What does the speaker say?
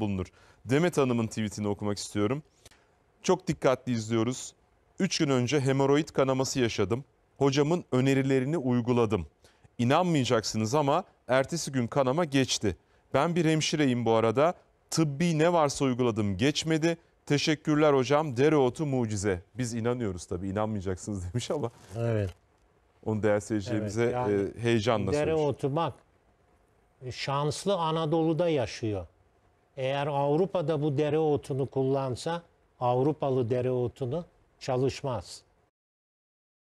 bulunur. Demet Hanım'ın tweetini okumak istiyorum. Çok dikkatli izliyoruz. 3 gün önce hemoroid kanaması yaşadım. Hocamın önerilerini uyguladım. İnanmayacaksınız ama ertesi gün kanama geçti. Ben bir hemşireyim bu arada. Tıbbi ne varsa uyguladım geçmedi. Teşekkürler hocam. Dereotu mucize. Biz inanıyoruz tabii. İnanmayacaksınız demiş ama. Evet. Onu değerli seyircilerimize evet, yani, e, heyecanla söylemiş. Dereotu bak şanslı Anadolu'da yaşıyor. Eğer Avrupa'da bu dereotunu kullansa Avrupalı dereotunu çalışmaz.